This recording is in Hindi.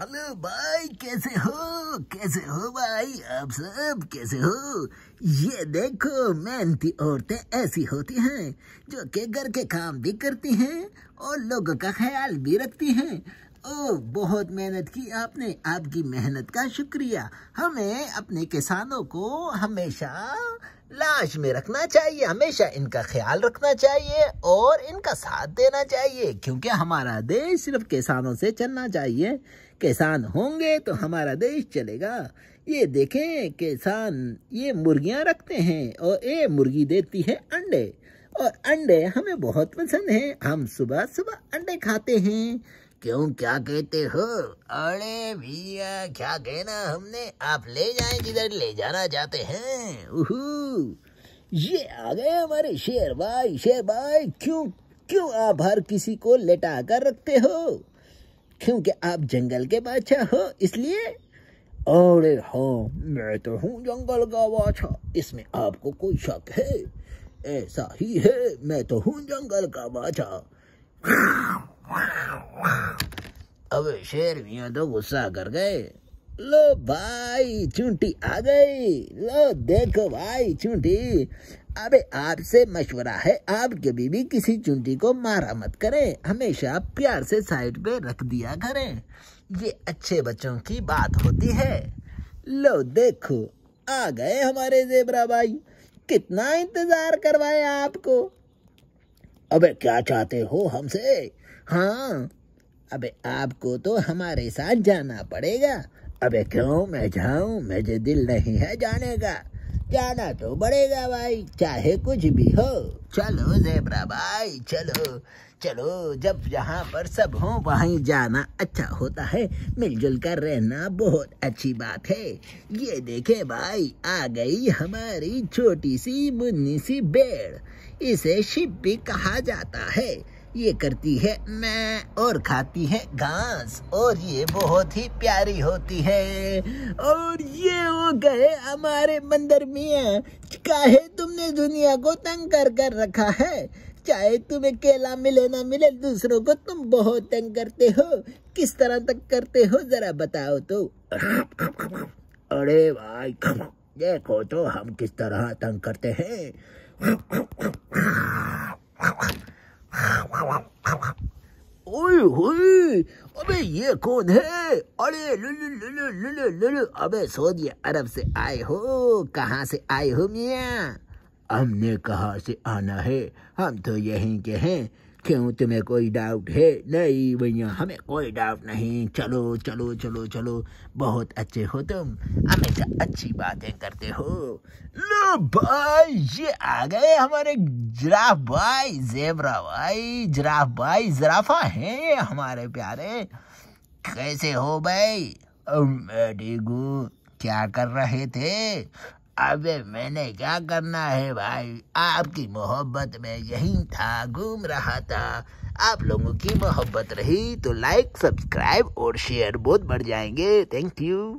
हेलो भाई कैसे हो कैसे हो भाई आप सब कैसे हो ये देखो मेहनती औरतें ऐसी होती हैं जो कि घर के काम भी करती हैं और लोगों का ख्याल भी रखती हैं ओ बहुत मेहनत की आपने आपकी मेहनत का शुक्रिया हमें अपने किसानों को हमेशा लाश में रखना चाहिए हमेशा इनका ख्याल रखना चाहिए और इनका साथ देना चाहिए क्योंकि हमारा देश सिर्फ किसानों से चलना चाहिए किसान होंगे तो हमारा देश चलेगा ये देखें किसान ये मुर्गियाँ रखते हैं और ये मुर्गी देती है अंडे और अंडे हमें बहुत पसंद हैं हम सुबह सुबह अंडे खाते हैं क्यों क्या कहते हो अरे भैया क्या कहना हमने आप ले जाए जिधर ले जाना चाहते हैं ये आ गए हमारे शेर भाई शेर भाई क्यों क्यों आप हर किसी को लेटा कर रखते हो क्योंकि आप जंगल के बादशाह हो इसलिए अरे हाँ मैं तो हूँ जंगल का बादशाह इसमें आपको कोई शक है ऐसा ही है मैं तो हूँ जंगल का बादशाह अब शेर मियाँ तो गुस्सा कर गए लो भाई चूंटी आ गई लो देखो भाई चूंटी अबे आपसे मशवरा है आप कभी भी किसी चूंटी को मारा मत करें हमेशा प्यार से साइड पे रख दिया करें ये अच्छे बच्चों की बात होती है लो देखो आ गए हमारे जेबरा भाई कितना इंतजार करवाया आपको अबे क्या चाहते हो हमसे हाँ अबे आपको तो हमारे साथ जाना पड़ेगा अबे क्यों मैं जाऊं मुझे दिल नहीं है जाने का जाना तो पड़ेगा भाई चाहे कुछ भी हो चलो जेबरा भाई चलो चलो जब जहाँ पर सब हो वहीं जाना अच्छा होता है मिलजुल कर रहना बहुत अच्छी बात है ये देखे भाई आ गई हमारी छोटी सी मुन्नी सी बेड़ इसे शिप भी कहा जाता है ये करती है मैं और खाती है घास और ये बहुत ही प्यारी होती है और ये हो गए हमारे बंदर मिया काहे तुमने दुनिया को तंग कर कर रखा है चाहे तुम्हें केला मिले ना मिले दूसरों को तुम बहुत तंग करते हो किस तरह तक करते हो जरा बताओ तो अरे भाई देखो तो हम किस तरह तंग करते हैं ओए होए अबे ये कौन है अरे लुलु लुलु लुलु लुलु अबे सऊदी अरब से आए हो कहाँ से आए हो मियाँ हमने कहाँ से आना है हम तो यहीं के हैं क्यों तुम्हें कोई डाउट है नहीं भैया हमें कोई डाउट नहीं चलो चलो चलो चलो बहुत अच्छे हो तुम हमेशा अच्छी बातें करते हो लो भाई ये आ गए हमारे जराफ भाई जेबरा भाई जराफ भाई जराफा हैं हमारे प्यारे कैसे हो भाई क्या कर रहे थे अबे मैंने क्या करना है भाई आपकी मोहब्बत में यहीं था घूम रहा था आप लोगों की मोहब्बत रही तो लाइक सब्सक्राइब और शेयर बहुत बढ़ जाएंगे थैंक यू